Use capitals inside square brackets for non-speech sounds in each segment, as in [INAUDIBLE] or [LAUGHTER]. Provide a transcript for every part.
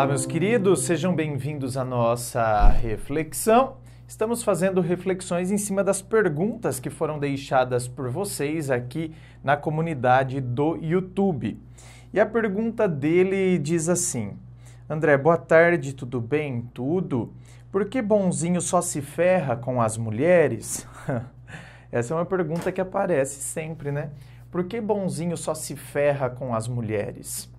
Olá, meus queridos, sejam bem-vindos à nossa reflexão. Estamos fazendo reflexões em cima das perguntas que foram deixadas por vocês aqui na comunidade do YouTube. E a pergunta dele diz assim: André, boa tarde, tudo bem? Tudo? Por que bonzinho só se ferra com as mulheres? [LAUGHS] Essa é uma pergunta que aparece sempre, né? Por que bonzinho só se ferra com as mulheres?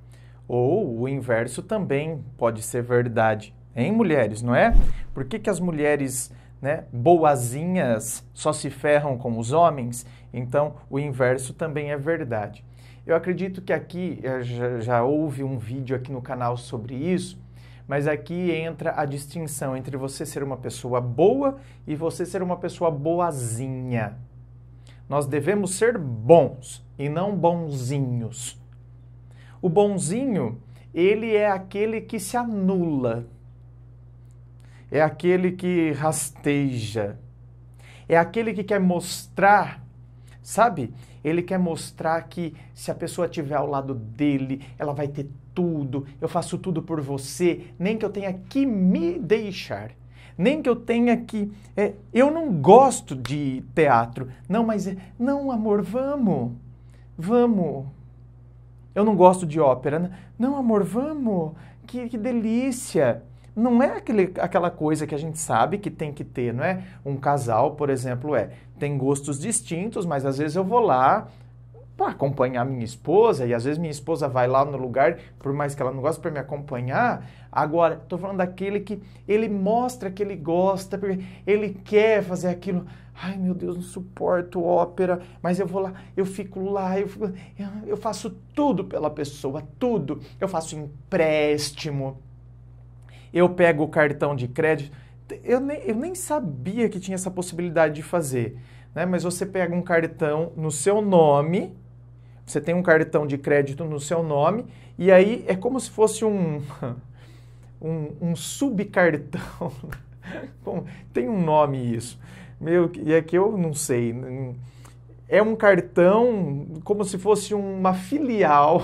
Ou o inverso também pode ser verdade em mulheres, não é? Por que, que as mulheres né, boazinhas só se ferram com os homens? Então, o inverso também é verdade. Eu acredito que aqui eh, já, já houve um vídeo aqui no canal sobre isso, mas aqui entra a distinção entre você ser uma pessoa boa e você ser uma pessoa boazinha. Nós devemos ser bons e não bonzinhos. O bonzinho, ele é aquele que se anula, é aquele que rasteja, é aquele que quer mostrar, sabe? Ele quer mostrar que se a pessoa estiver ao lado dele, ela vai ter tudo, eu faço tudo por você, nem que eu tenha que me deixar nem que eu tenha que. É, eu não gosto de teatro. Não, mas. É, não, amor, vamos. Vamos. Eu não gosto de ópera. Né? Não, amor, vamos. Que, que delícia. Não é aquele, aquela coisa que a gente sabe que tem que ter, não é? Um casal, por exemplo, é. Tem gostos distintos, mas às vezes eu vou lá, acompanhar minha esposa, e às vezes minha esposa vai lá no lugar, por mais que ela não goste, para me acompanhar. Agora, estou falando daquele que ele mostra que ele gosta, ele quer fazer aquilo. Ai, meu Deus, não suporto ópera, mas eu vou lá, eu fico lá, eu, fico, eu faço tudo pela pessoa, tudo. Eu faço empréstimo, eu pego o cartão de crédito. Eu nem, eu nem sabia que tinha essa possibilidade de fazer, né? Mas você pega um cartão no seu nome, você tem um cartão de crédito no seu nome e aí é como se fosse um, [LAUGHS] um, um subcartão. [LAUGHS] Bom, tem um nome isso. Meu, e é que eu não sei. É um cartão como se fosse uma filial.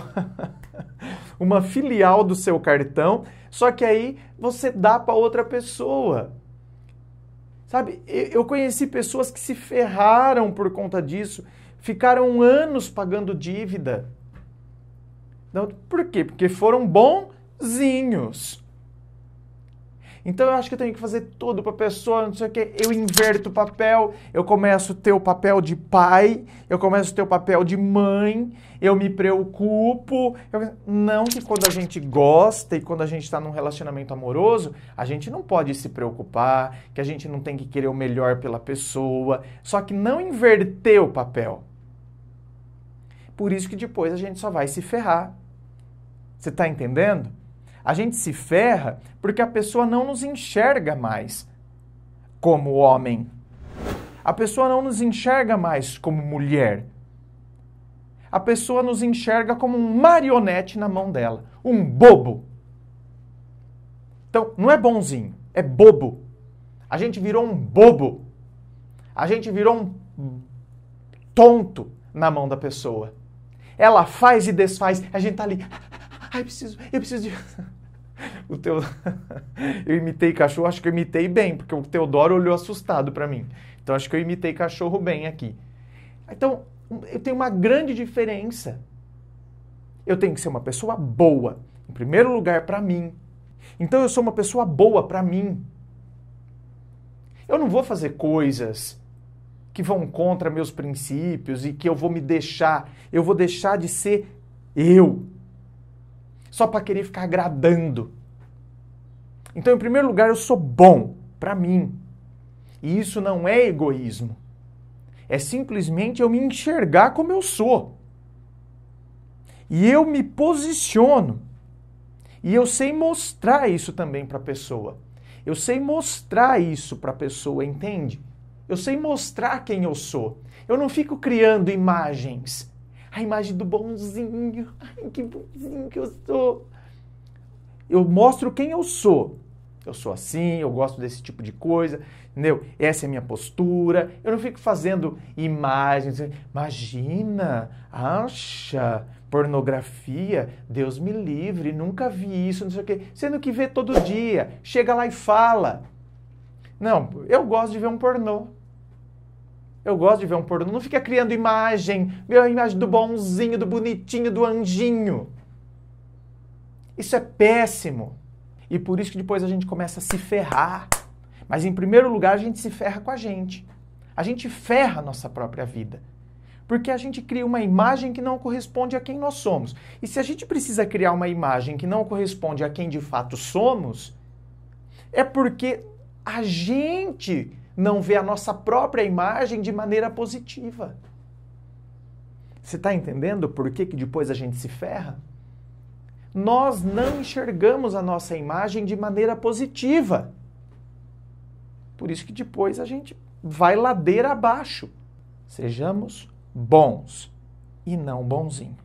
[LAUGHS] uma filial do seu cartão, só que aí você dá para outra pessoa. Sabe, eu conheci pessoas que se ferraram por conta disso ficaram anos pagando dívida. Então, por quê? Porque foram bonzinhos. Então eu acho que eu tenho que fazer tudo para a pessoa, não sei o quê. Eu inverto o papel, eu começo a ter o papel de pai, eu começo a ter o papel de mãe, eu me preocupo. Eu... Não que quando a gente gosta e quando a gente está num relacionamento amoroso, a gente não pode se preocupar, que a gente não tem que querer o melhor pela pessoa. Só que não inverter o papel. Por isso que depois a gente só vai se ferrar. Você está entendendo? A gente se ferra porque a pessoa não nos enxerga mais como homem. A pessoa não nos enxerga mais como mulher. A pessoa nos enxerga como um marionete na mão dela, um bobo. Então, não é bonzinho, é bobo. A gente virou um bobo. A gente virou um tonto na mão da pessoa. Ela faz e desfaz. A gente tá ali. Ai, preciso, eu preciso de. [LAUGHS] O teu... eu imitei cachorro, acho que eu imitei bem, porque o Teodoro olhou assustado para mim. Então acho que eu imitei cachorro bem aqui. Então, eu tenho uma grande diferença. Eu tenho que ser uma pessoa boa, em primeiro lugar para mim. Então eu sou uma pessoa boa para mim. Eu não vou fazer coisas que vão contra meus princípios e que eu vou me deixar, eu vou deixar de ser eu, só para querer ficar agradando. Então, em primeiro lugar, eu sou bom para mim. E isso não é egoísmo. É simplesmente eu me enxergar como eu sou. E eu me posiciono. E eu sei mostrar isso também para a pessoa. Eu sei mostrar isso para a pessoa, entende? Eu sei mostrar quem eu sou. Eu não fico criando imagens. A imagem do bonzinho. Ai, que bonzinho que eu sou. Eu mostro quem eu sou. Eu sou assim, eu gosto desse tipo de coisa, entendeu? Essa é a minha postura. Eu não fico fazendo imagens. Imagina, acha, pornografia, Deus me livre, nunca vi isso, não sei o quê. Sendo que vê todo dia, chega lá e fala. Não, eu gosto de ver um pornô. Eu gosto de ver um pornô. Não fica criando imagem, a imagem do bonzinho, do bonitinho, do anjinho. Isso é péssimo. E por isso que depois a gente começa a se ferrar. Mas em primeiro lugar, a gente se ferra com a gente. A gente ferra a nossa própria vida. Porque a gente cria uma imagem que não corresponde a quem nós somos. E se a gente precisa criar uma imagem que não corresponde a quem de fato somos, é porque a gente não vê a nossa própria imagem de maneira positiva. Você está entendendo por que, que depois a gente se ferra? Nós não enxergamos a nossa imagem de maneira positiva. Por isso que depois a gente vai ladeira abaixo. Sejamos bons e não bonzinho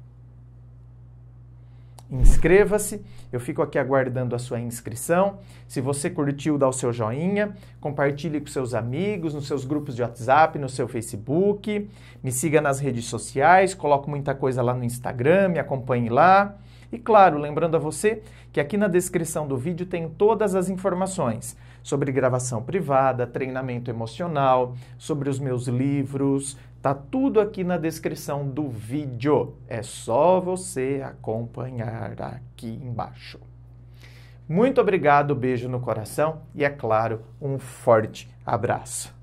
inscreva-se. Eu fico aqui aguardando a sua inscrição. Se você curtiu, dá o seu joinha, compartilhe com seus amigos, nos seus grupos de WhatsApp, no seu Facebook, me siga nas redes sociais, coloco muita coisa lá no Instagram, me acompanhe lá. E claro, lembrando a você que aqui na descrição do vídeo tem todas as informações sobre gravação privada, treinamento emocional, sobre os meus livros, Tá tudo aqui na descrição do vídeo. É só você acompanhar aqui embaixo. Muito obrigado, beijo no coração e é claro, um forte abraço.